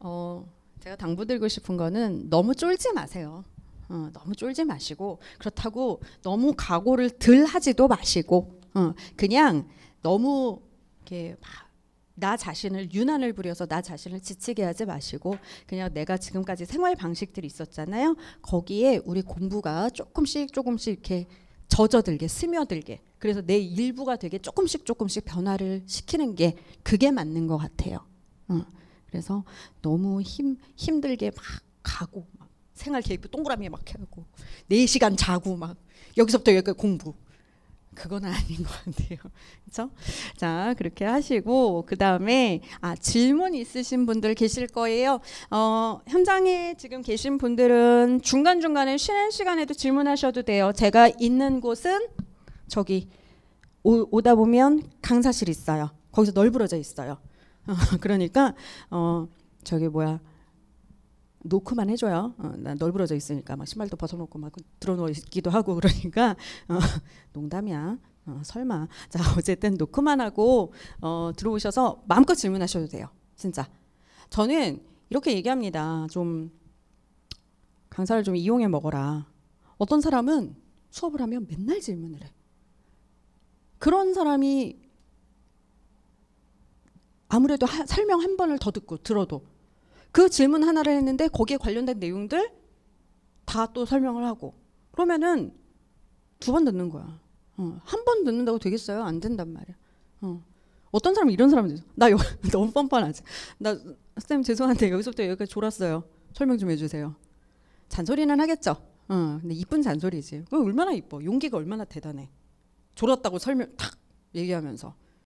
어, 제가 당부드리고 싶은 거는 너무 쫄지 마세요. 어, 너무 쫄지 마시고 그렇다고 너무 각오를 덜 하지도 마시고 어, 그냥 너무 이렇게 막나 자신을 유난을 부려서 나 자신을 지치게 하지 마시고 그냥 내가 지금까지 생활 방식들이 있었잖아요. 거기에 우리 공부가 조금씩 조금씩 이렇게 젖어들게 스며들게 그래서 내 일부가 되게 조금씩 조금씩 변화를 시키는 게 그게 맞는 것 같아요. 어. 그래서 너무 힘 힘들게 막 가고 막 생활 계획도 동그라미에 막 해갖고 4시간 자고 막 여기서부터 여기까지 공부. 그건 아닌 것 같아요. 그렇죠? 자, 그렇게 하시고 그다음에 아, 질문 있으신 분들 계실 거예요. 어, 현장에 지금 계신 분들은 중간중간에 쉬는 시간에도 질문하셔도 돼요. 제가 있는 곳은 저기 오, 오다 보면 강사실 있어요. 거기서 널브러져 있어요. 그러니까 어 저기 뭐야 노크만 해줘요. 어, 나 널브러져 있으니까 막 신발도 벗어놓고 막 들어누워 있기도 하고 그러니까 어, 농담이야. 어, 설마. 자 어쨌든 노크만 하고 어, 들어오셔서 마음껏 질문하셔도 돼요. 진짜. 저는 이렇게 얘기합니다. 좀 강사를 좀 이용해 먹어라. 어떤 사람은 수업을 하면 맨날 질문을 해. 그런 사람이 아무래도 하, 설명 한 번을 더 듣고 들어도 그 질문 하나를 했는데 거기에 관련된 내용들 다 또 설명을 하고 그러면은 두 번 듣는 거야. 어, 한번 듣는다고 되겠어요? 안 된단 말이야. 어. 어떤 사람 은 이런 사람이 있어. 나 여, 너무 뻔뻔하지. 나쌤 죄송한데 여기서부터 여기까지 졸았어요. 설명 좀 해주세요. 잔소리는 하겠죠. 어, 근데 이쁜 잔소리지. 얼마나 이뻐. 용기가 얼마나 대단해. 졸았다고 설명 탁 얘기하면서.